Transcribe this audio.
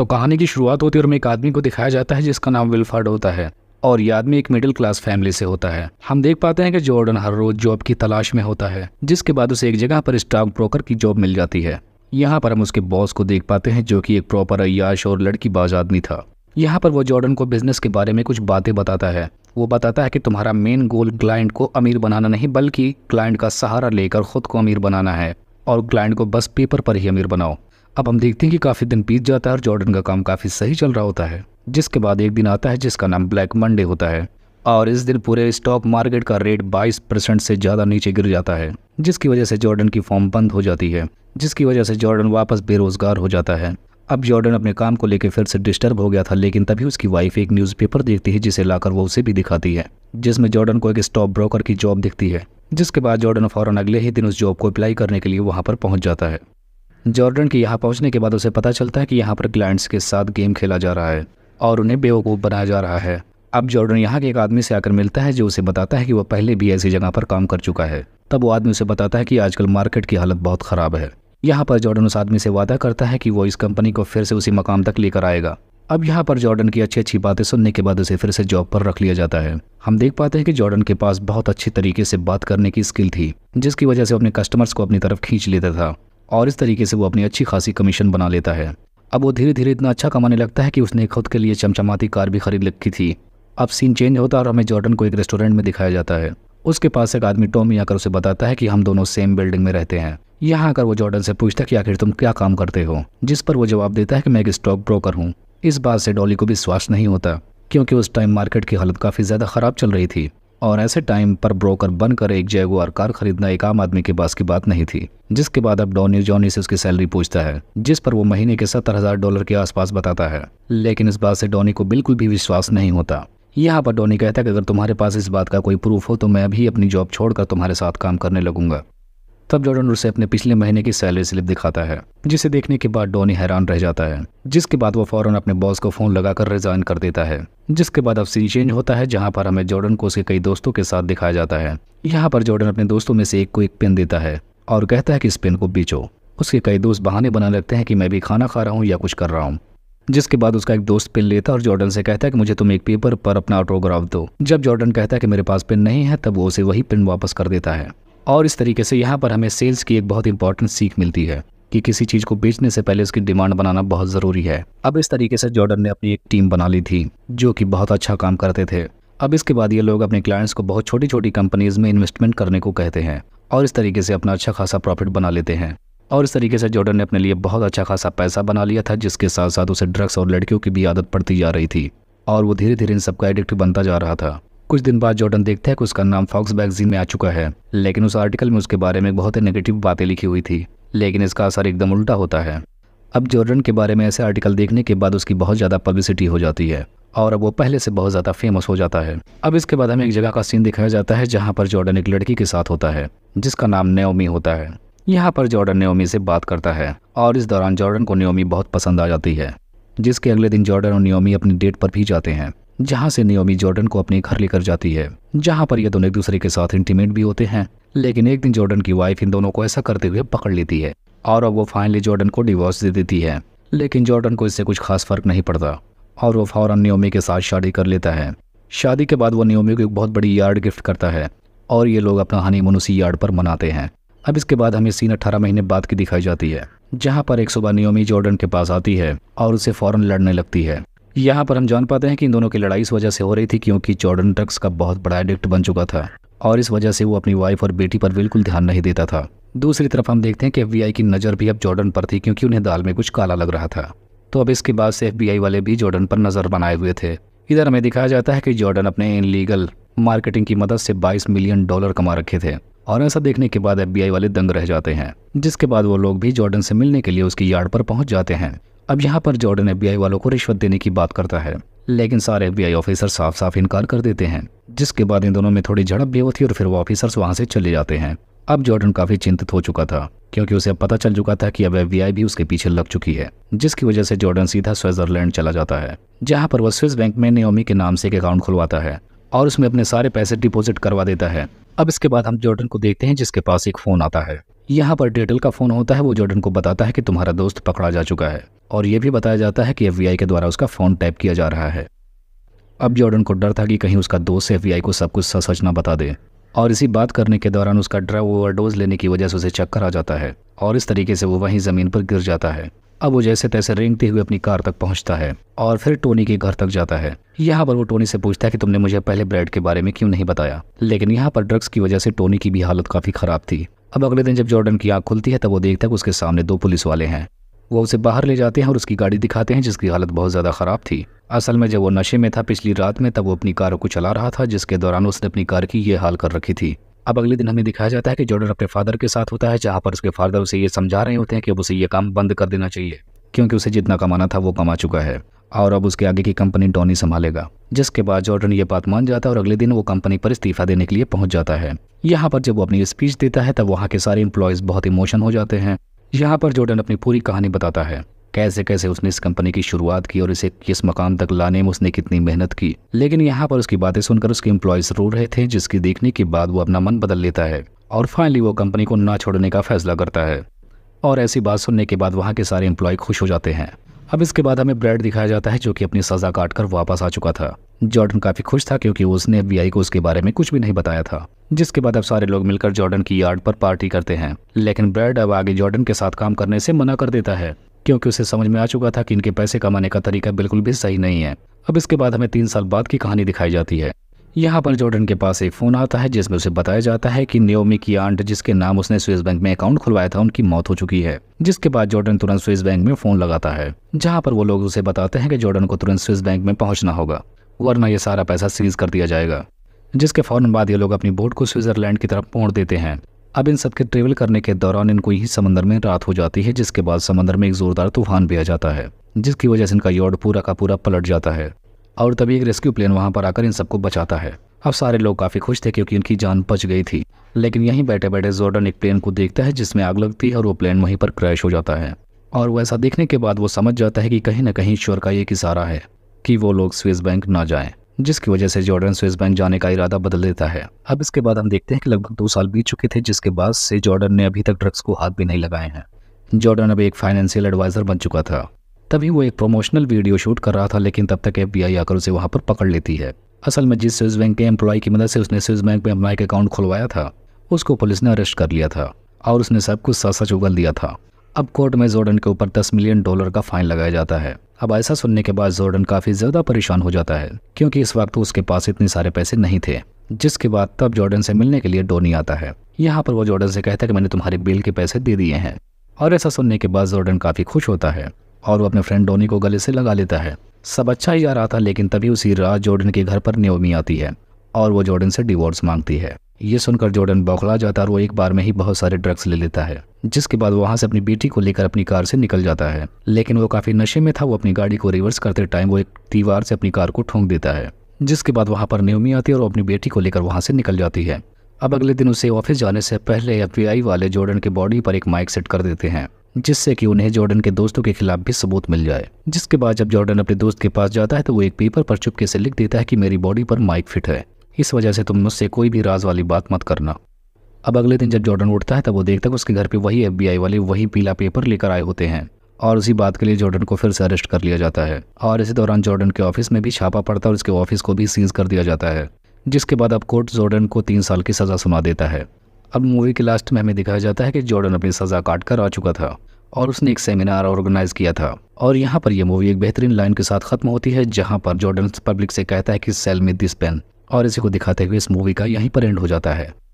तो कहानी की शुरुआत होती है और एक आदमी को दिखाया जाता है जिसका नाम विल्फर्ड होता है और ये आदमी एक मिडिल क्लास फैमिली से होता है हम देख पाते हैं कि जॉर्डन हर रोज जॉब की तलाश में होता है जिसके बाद उसे एक जगह पर स्टॉक ब्रोकर की जॉब मिल जाती है यहाँ पर हम उसके बॉस को देख पाते हैं जो कि एक प्रॉपर अयाश और लड़की बाज आदमी था यहाँ पर वो जॉर्डन को बिजनेस के बारे में कुछ बातें बताता है वो बताता है कि तुम्हारा मेन गोल क्लाइंट को अमीर बनाना नहीं बल्कि क्लाइंट का सहारा लेकर खुद को अमीर बनाना है और क्लाइंट को बस पेपर पर ही अमीर बनाओ अब हम देखते हैं कि काफ़ी दिन बीत जाता है और जॉर्डन का काम काफ़ी सही चल रहा होता है जिसके बाद एक दिन आता है जिसका नाम ब्लैक मंडे होता है और इस दिन पूरे स्टॉक मार्केट का रेट 22 परसेंट से ज़्यादा नीचे गिर जाता है जिसकी वजह से जॉर्डन की फॉर्म बंद हो जाती है जिसकी वजह से जॉर्डन वापस बेरोजगार हो जाता है अब जॉर्डन अपने काम को लेकर फिर से डिस्टर्ब हो गया था लेकिन तभी उसकी वाइफ एक न्यूज़पेपर देखती है जिसे लाकर वो उसे भी दिखाती है जिसमें जॉर्डन को एक स्टॉक ब्रोकर की जॉब दिखती है जिसके बाद जॉर्डन फौरन अगले ही दिन उस जॉब को अप्लाई करने के लिए वहाँ पर पहुँच जाता है जॉर्डन के यहाँ पहुँचने के बाद उसे पता चलता है कि यहाँ पर क्लाइंट्स के साथ गेम खेला जा रहा है और उन्हें बेवकूफ़ बनाया जा रहा है अब जॉर्डन यहाँ के एक आदमी से आकर मिलता है जो उसे बताता है कि वह पहले भी ऐसी जगह पर काम कर चुका है तब वो आदमी उसे बताता है कि आजकल मार्केट की हालत बहुत ख़राब है यहाँ पर जॉर्डन उस आदमी से वादा करता है कि वो इस कंपनी को फिर से उसी मकाम तक लेकर आएगा अब यहाँ पर जॉर्डन की अच्छी अच्छी बातें सुनने के बाद उसे फिर से जॉब पर रख लिया जाता है हम देख पाते हैं कि जॉर्डन के पास बहुत अच्छी तरीके से बात करने की स्किल थी जिसकी वजह से अपने कस्टमर्स को अपनी तरफ खींच लेता था और इस तरीके से वो अपनी अच्छी खासी कमीशन बना लेता है अब वो धीरे धीरे इतना अच्छा कमाने लगता है कि उसने खुद के लिए चमचमाती कार भी खरीद रखी थी अब सीन चेंज होता है और हमें जॉर्डन को एक रेस्टोरेंट में दिखाया जाता है उसके पास एक आदमी टॉमी आकर उसे बताता है कि हम दोनों सेम बिल्डिंग में रहते हैं यहाँ आकर वो जॉर्डन से पूछता है कि आखिर तुम क्या काम करते हो जिस पर वो जवाब देता है कि मैं एक स्टॉक ब्रोकर हूँ इस बात से डॉली को विश्वास नहीं होता क्योंकि उस टाइम मार्केट की हालत काफ़ी ज़्यादा ख़राब चल रही थी और ऐसे टाइम पर ब्रोकर बनकर एक जयगुआर कार खरीदना एक आम आदमी के पास की बात नहीं थी जिसके बाद अब डॉनी जॉनी से उसकी सैलरी पूछता है जिस पर वो महीने के सत्तर हजार डॉलर के आसपास बताता है लेकिन इस बात से डॉनी को बिल्कुल भी विश्वास नहीं होता यहाँ पर डॉनी कहता है कि अगर तुम्हारे पास इस बात का कोई प्रूफ हो तो मैं अभी अपनी जॉब छोड़कर तुम्हारे साथ काम करने लगूंगा तब जॉर्डन उसे अपने पिछले महीने की सैलरी स्लिप दिखाता है जिसे देखने के बाद डॉनी हैरान रह जाता है जिसके बाद वो फौरन अपने बॉस को फोन लगाकर रिजाइन कर देता है जिसके बाद अब सीन चेंज होता है जहाँ पर हमें जॉर्डन को उसके कई दोस्तों के साथ दिखाया जाता है यहाँ पर जॉर्डन अपने दोस्तों में से एक को एक पेन देता है और कहता है कि इस पेन को बेचो उसके कई दोस्त बहाने बनाने लगते हैं कि मैं भी खाना खा रहा हूँ या कुछ कर रहा हूँ जिसके बाद उसका एक दोस्त पेन लेता है और जॉर्डन से कहता है कि मुझे तुम एक पेपर पर अपना ऑटोग्राफ दो जब जॉर्डन कहता है कि मेरे पास पेन नहीं है तब वो उसे वही पेन वापस कर देता है और इस तरीके से यहाँ पर हमें सेल्स की एक बहुत इंपॉर्टेंट सीख मिलती है कि किसी चीज़ को बेचने से पहले उसकी डिमांड बनाना बहुत ज़रूरी है अब इस तरीके से जॉर्डन ने अपनी एक टीम बना ली थी जो कि बहुत अच्छा काम करते थे अब इसके बाद ये लोग अपने क्लाइंट्स को बहुत छोटी छोटी कंपनीज में इन्वेस्टमेंट करने को कहते हैं और इस तरीके से अपना अच्छा खासा प्रॉफिट बना लेते हैं और इस तरीके से जॉर्डन ने अपने लिए बहुत अच्छा खासा पैसा बना लिया था जिसके साथ साथ उसे ड्रग्स और लड़कियों की भी आदत पड़ती जा रही थी और वो धीरे धीरे इन सबका एडिक्ट बनता जा रहा था कुछ दिन बाद जॉर्डन देखता है कि उसका नाम फॉक्स मैगजीन में आ चुका है लेकिन उस आर्टिकल में उसके बारे में बहुत ही नेगेटिव बातें लिखी हुई थी लेकिन इसका असर एकदम उल्टा होता है अब जॉर्डन के बारे में ऐसे आर्टिकल देखने के बाद उसकी बहुत ज़्यादा पब्लिसिटी हो जाती है और अब वो पहले से बहुत ज़्यादा फेमस हो जाता है अब इसके बाद हमें एक जगह का सीन दिखाया जाता है जहाँ पर जॉर्डन एक लड़की के साथ होता है जिसका नाम नेओमी होता है यहाँ पर जॉर्डन नेओमी से बात करता है और इस दौरान जॉर्डन को नेओमी बहुत पसंद आ जाती है जिसके अगले दिन जॉर्डन और नयोमी अपनी डेट पर भी जाते हैं जहाँ से नियोमी जॉर्डन को अपने घर लेकर जाती है जहाँ पर ये दोनों एक दूसरे के साथ इंटीमेट भी होते हैं लेकिन एक दिन जॉर्डन की वाइफ इन दोनों को ऐसा करते हुए पकड़ लेती है और अब वो फाइनली जॉर्डन को डिवोर्स दे देती है लेकिन जॉर्डन को इससे कुछ खास फर्क नहीं पड़ता और वो फौरन नियोमी के साथ शादी कर लेता है शादी के बाद वो नियोमी को एक बहुत बड़ी यार्ड गिफ्ट करता है और ये लोग अपना हनी उसी यार्ड पर मनाते हैं अब इसके बाद हमें सीन अठारह महीने बाद की दिखाई जाती है जहाँ पर एक सुबह नियोमी जॉर्डन के पास आती है और उसे फौरन लड़ने लगती है यहाँ पर हम जान पाते हैं कि इन दोनों की लड़ाई इस वजह से हो रही थी क्योंकि जॉर्डन ड्रग्स का बहुत बड़ा एडिक्ट बन चुका था और इस वजह से वो अपनी वाइफ और बेटी पर बिल्कुल ध्यान नहीं देता था दूसरी तरफ हम देखते हैं कि एफ की नज़र भी अब जॉर्डन पर थी क्योंकि उन्हें दाल में कुछ काला लग रहा था तो अब इसके बाद से एफ वाले भी जॉर्डन पर नज़र बनाए हुए थे इधर हमें दिखाया जाता है कि जॉर्डन अपने इनलीगल मार्केटिंग की मदद से 22 मिलियन डॉलर कमा रखे थे और ऐसा देखने के बाद एफबीआई वाले दंग रह जाते हैं जिसके बाद वो लोग भी जॉर्डन से मिलने के लिए उसकी यार्ड पर पहुंच जाते हैं अब यहाँ पर जॉर्डन एफ वालों को रिश्वत देने की बात करता है लेकिन सारे एफ ऑफिसर साफ साफ इनकार कर देते हैं जिसके बाद इन दोनों में थोड़ी झड़प भी होती और फिर वो ऑफिसर्स वहाँ से चले जाते हैं अब जॉर्डन काफी चिंतित हो चुका था क्योंकि उसे अब पता चल चुका था कि अब एफ भी उसके पीछे लग चुकी है जिसकी वजह से जॉर्डन सीधा स्विट्जरलैंड चला जाता है जहाँ पर वह स्विस बैंक में नियोमी के नाम से एक अकाउंट खुलवाता है और उसमें अपने सारे पैसे डिपॉजिट करवा देता है अब इसके बाद हम जॉर्डन को देखते हैं जिसके पास एक फोन आता है यहाँ पर टेटल का फ़ोन होता है वो जॉर्डन को बताता है कि तुम्हारा दोस्त पकड़ा जा चुका है और ये भी बताया जाता है कि एफ के द्वारा उसका फ़ोन टैप किया जा रहा है अब जॉर्डन को डर था कि कहीं उसका दोस्त एफ को सब कुछ सच सच ना बता दे और इसी बात करने के दौरान उसका ड्रग ओवरडोज लेने की वजह से उसे चक्कर आ जाता है और इस तरीके से वो वहीं ज़मीन पर गिर जाता है अब वो जैसे तैसे रेंगते हुए अपनी कार तक पहुंचता है और फिर टोनी के घर तक जाता है यहाँ पर वो टोनी से पूछता है कि तुमने मुझे पहले ब्रेड के बारे में क्यों नहीं बताया लेकिन यहाँ पर ड्रग्स की वजह से टोनी की भी हालत काफ़ी ख़राब थी अब अगले दिन जब जॉर्डन की आँख खुलती है तब वो देखता है कि उसके सामने दो पुलिस वाले हैं वो उसे बाहर ले जाते हैं और उसकी गाड़ी दिखाते हैं जिसकी हालत बहुत ज़्यादा ख़राब थी असल में जब वो नशे में था पिछली रात में तब वो अपनी कार को चला रहा था जिसके दौरान उसने अपनी कार की ये हाल कर रखी थी अब अगले दिन हमें दिखाया जाता है कि जॉर्डन अपने फादर के साथ होता है जहाँ पर उसके फादर उसे ये समझा रहे होते हैं कि अब उसे ये काम बंद कर देना चाहिए क्योंकि उसे जितना कमाना था वो कमा चुका है और अब उसके आगे की कंपनी डॉनी संभालेगा जिसके बाद जॉर्डन ये बात मान जाता है और अगले दिन वो कंपनी पर इस्तीफा देने के लिए पहुंच जाता है यहाँ पर जब वो अपनी स्पीच देता है तब वहाँ के सारे एम्प्लॉयज़ बहुत इमोशन हो जाते हैं यहाँ पर जॉर्डन अपनी पूरी कहानी बताता है कैसे कैसे उसने इस कंपनी की शुरुआत की और इसे किस मकाम तक लाने में उसने कितनी मेहनत की लेकिन यहाँ पर उसकी बातें सुनकर उसके इम्प्लॉयज रो रहे थे जिसकी देखने के बाद वो अपना मन बदल लेता है और फाइनली वो कंपनी को ना छोड़ने का फैसला करता है और ऐसी बात सुनने के बाद वहाँ के सारे इम्प्लॉय खुश हो जाते हैं अब इसके बाद हमें ब्रेड दिखाया जाता है जो कि अपनी सज़ा काट कर वापस आ चुका था जॉर्डन काफ़ी खुश था क्योंकि उसने एफ को उसके बारे में कुछ भी नहीं बताया था जिसके बाद अब सारे लोग मिलकर जॉर्डन की यार्ड पर पार्टी करते हैं लेकिन ब्रैड अब आगे जॉर्डन के साथ काम करने से मना कर देता है क्योंकि उसे समझ में आ चुका था कि इनके पैसे कमाने का तरीका बिल्कुल भी सही नहीं है अब इसके बाद हमें तीन साल बाद की कहानी दिखाई जाती है यहाँ पर जॉर्डन के पास एक फ़ोन आता है जिसमें उसे बताया जाता है कि नियोमी की आंट जिसके नाम उसने स्विस बैंक में अकाउंट खुलवाया था उनकी मौत हो चुकी है जिसके बाद जॉर्डन तुरंत स्विस बैंक में फ़ोन लगाता है जहाँ पर वो लोग उसे बताते हैं कि जॉर्डन को तुरंत स्विस बैंक में पहुंचना होगा वरना यह सारा पैसा सीज कर दिया जाएगा जिसके फ़ौरन बाद ये लोग अपनी बोट को स्विट्ज़रलैंड की तरफ मोड़ देते हैं अब इन सब के ट्रेवल करने के दौरान इनको ही समंदर में रात हो जाती है जिसके बाद समंदर में एक ज़ोरदार तूफान भी आ जाता है जिसकी वजह से इनका यॉर्ड पूरा का पूरा पलट जाता है और तभी एक रेस्क्यू प्लेन वहां पर आकर इन सबको बचाता है अब सारे लोग काफ़ी खुश थे क्योंकि उनकी जान बच गई थी लेकिन यहीं बैठे बैठे जोर्डन एक प्लेन को देखता है जिसमें आग लगती है और वो प्लेन वहीं पर क्रैश हो जाता है और वैसा देखने के बाद वो समझ जाता है कि कहीं ना कहीं ईश्वर का ये किसारा है कि वो लोग स्विस बैंक ना जाएं जिसकी वजह से जॉर्डन स्विस बैंक जाने का इरादा बदल देता है अब इसके बाद हम देखते हैं कि लगभग दो साल बीत चुके थे जिसके बाद से जॉर्डन ने अभी तक ड्रग्स को हाथ भी नहीं लगाए हैं जॉर्डन अब एक फाइनेंशियल एडवाइज़र बन चुका था तभी वो एक प्रमोशनल वीडियो शूट कर रहा था लेकिन तब तक एफ आकर उसे वहाँ पर पकड़ लेती है असल में जिस स्विस बैंक के एम्प्लॉय की मदद से उसने स्विस बैंक में अपना एक अकाउंट खुलवाया था उसको पुलिस ने अरेस्ट कर लिया था और उसने सब कुछ सच उगल दिया था अब कोर्ट में जॉर्डन के ऊपर 10 मिलियन डॉलर का फाइन लगाया जाता है अब ऐसा सुनने के बाद जोर्डन काफ़ी ज़्यादा परेशान हो जाता है क्योंकि इस वक्त उसके पास इतने सारे पैसे नहीं थे जिसके बाद तब जॉर्डन से मिलने के लिए डोनी आता है यहाँ पर वो जॉर्डन से कहता है कि मैंने तुम्हारे बिल के पैसे दे दिए हैं और ऐसा सुनने के बाद जॉर्डन काफ़ी खुश होता है और वो अपने फ्रेंड डोनी को गले से लगा लेता है सब अच्छा ही आ रहा था लेकिन तभी उसी रात जॉर्डन के घर पर न्योमी आती है और वो जॉर्डन से डिवोर्स मांगती है ये सुनकर जॉर्डन बौखला जाता और वो एक बार में ही बहुत सारे ड्रग्स ले लेता है जिसके बाद वहाँ से अपनी बेटी को लेकर अपनी कार से निकल जाता है लेकिन वो काफ़ी नशे में था वो अपनी गाड़ी को रिवर्स करते टाइम वो एक दीवार से अपनी कार को ठोंक देता है जिसके बाद वहाँ पर न्योमी आती है और अपनी बेटी को लेकर वहाँ से निकल जाती है अब अगले दिन उसे ऑफिस जाने से पहले एफ वाले जॉर्डन के बॉडी पर एक माइक सेट कर देते हैं जिससे कि उन्हें जॉर्डन के दोस्तों के खिलाफ भी सबूत मिल जाए जिसके बाद जब जॉर्डन अपने दोस्त के पास जाता है तो वो एक पेपर पर चुपके से लिख देता है कि मेरी बॉडी पर माइक फिट है इस वजह से तुम मुझसे कोई भी राज वाली बात मत करना अब अगले दिन जब जॉर्डन उठता है तब वो देखता है उसके घर पे वही एफबीआई वाले वही पीला पेपर लेकर आए होते हैं और उसी बात के लिए जॉर्डन को फिर से अरेस्ट कर लिया जाता है और इसी दौरान जॉर्डन के ऑफिस में भी छापा पड़ता है और उसके ऑफिस को भी सीज कर दिया जाता है जिसके बाद अब कोर्ट जॉर्डन को तीन साल की सज़ा सुना देता है अब मूवी के लास्ट में हमें दिखाया जाता है कि जॉर्डन अपनी सज़ा काट कर आ चुका था और उसने एक सेमिनार ऑर्गेनाइज किया था और यहाँ पर यह मूवी एक बेहतरीन लाइन के साथ खत्म होती है जहाँ पर जॉर्डन पब्लिक से कहता है कि सेल मिथ दिस पेन और इसी को दिखाते हुए इस मूवी का यहीं पर एंड हो जाता है